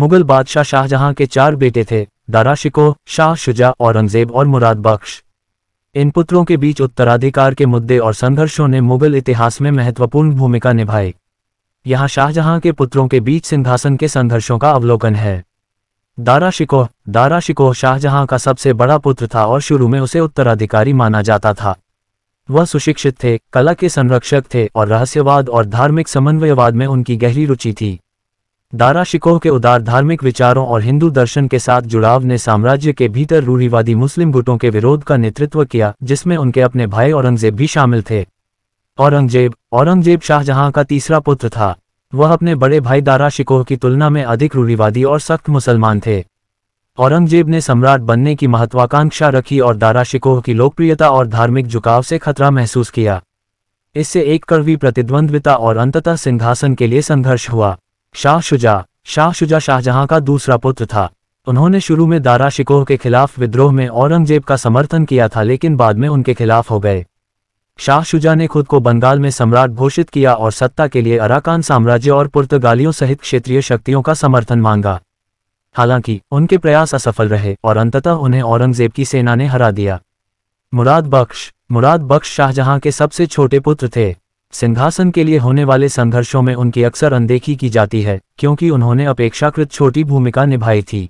मुगल बादशाह शाहजहां के चार बेटे थे दारा शिको शाह शुजा औरंगजेब और मुराद बख्श इन पुत्रों के बीच उत्तराधिकार के मुद्दे और संघर्षों ने मुगल इतिहास में महत्वपूर्ण भूमिका निभाई यहां शाहजहां के पुत्रों के बीच सिंहासन के संघर्षों का अवलोकन है दारा शिकोह दारा शिकोह शाहजहां का सबसे बड़ा पुत्र था और शुरू में उसे उत्तराधिकारी माना जाता था वह सुशिक्षित थे कला के संरक्षक थे और रहस्यवाद और धार्मिक समन्वयवाद में उनकी गहरी रुचि थी दारा शिकोह के उदार धार्मिक विचारों और हिंदू दर्शन के साथ जुड़ाव ने साम्राज्य के भीतर रूढ़ीवादी मुस्लिम गुटों के विरोध का नेतृत्व किया जिसमें उनके अपने भाई औरंगजेब भी शामिल थे औरंगजेब औरंगजेब शाहजहां का तीसरा पुत्र था वह अपने बड़े भाई दारा शिकोह की तुलना में अधिक रूढ़ीवादी और सख्त मुसलमान थे औरंगजेब ने सम्राट बनने की महत्वाकांक्षा रखी और दारा शिकोह की लोकप्रियता और धार्मिक झुकाव से खतरा महसूस किया इससे एक कड़वी प्रतिद्वंद्विता और अंततः सिंहासन के लिए संघर्ष हुआ शाह शुजा शाह शुजा शाहजहां का दूसरा पुत्र था उन्होंने शुरू में दारा शिकोह के खिलाफ विद्रोह में औरंगजेब का समर्थन किया था लेकिन बाद में उनके खिलाफ हो गए शाह शुजा ने खुद को बंगाल में सम्राट घोषित किया और सत्ता के लिए अराकान साम्राज्य और पुर्तगालियों सहित क्षेत्रीय शक्तियों का समर्थन मांगा हालांकि उनके प्रयास असफल रहे और अंततः उन्हें औरंगजेब की सेना ने हरा दिया मुराद बख्श मुराद बख्श शाहजहां के सबसे छोटे पुत्र थे सिंहासन के लिए होने वाले संघर्षों में उनकी अक्सर अनदेखी की जाती है क्योंकि उन्होंने अपेक्षाकृत छोटी भूमिका निभाई थी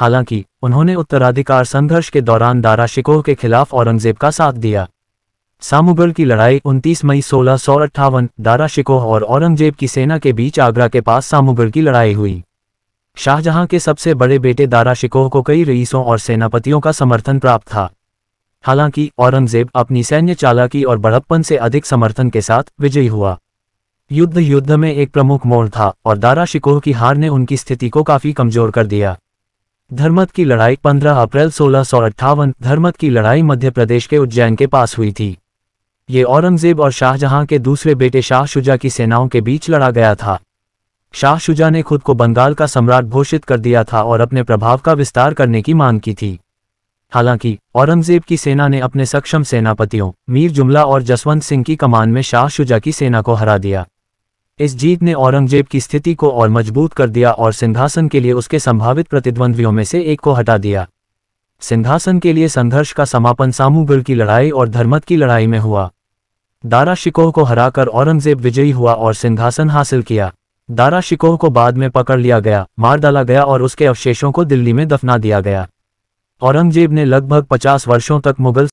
हालांकि उन्होंने उत्तराधिकार संघर्ष के दौरान दारा शिकोह के खिलाफ औरंगजेब का साथ दिया सामुगल की लड़ाई 29 मई सोलह सौ अट्ठावन दारा शिकोह और औरंगजेब की सेना के बीच आगरा के पास सामुगल की लड़ाई हुई शाहजहां के सबसे बड़े बेटे दारा शिकोह को कई रईसों और सेनापतियों का समर्थन प्राप्त था हालांकि औरंगजेब अपनी सैन्य चालाकी और बढ़प्पन से अधिक समर्थन के साथ विजयी हुआ युद्ध युद्ध में एक प्रमुख मोड़ था और दारा शिकोह की हार ने उनकी स्थिति को काफी कमजोर कर दिया धर्मत की लड़ाई 15 अप्रैल सोलह धर्मत की लड़ाई मध्य प्रदेश के उज्जैन के पास हुई थी ये औरंगजेब और शाहजहां के दूसरे बेटे शाह शुजा की सेनाओं के बीच लड़ा गया था शाह शुजा ने खुद को बंगाल का सम्राट घोषित कर दिया था और अपने प्रभाव का विस्तार करने की मांग की थी हालांकि औरंगजेब की सेना ने अपने सक्षम सेनापतियों मीर जुमला और जसवंत सिंह की कमान में शाह शुजा की सेना को हरा दिया इस जीत ने औरंगजेब की स्थिति को और मजबूत कर दिया और सिंहासन के लिए उसके संभावित प्रतिद्वंद्वियों में से एक को हटा दिया सिंहासन के लिए संघर्ष का समापन सामूगढ़ की लड़ाई और धर्मत की लड़ाई में हुआ दारा शिकोह को हराकर औरंगजेब विजयी हुआ और सिंहासन हासिल किया दारा शिकोह को बाद में पकड़ लिया गया मार डाला गया और उसके अवशेषों को दिल्ली में दफना दिया गया औरंगजेब ने लगभग 50 वर्षों तक मुगल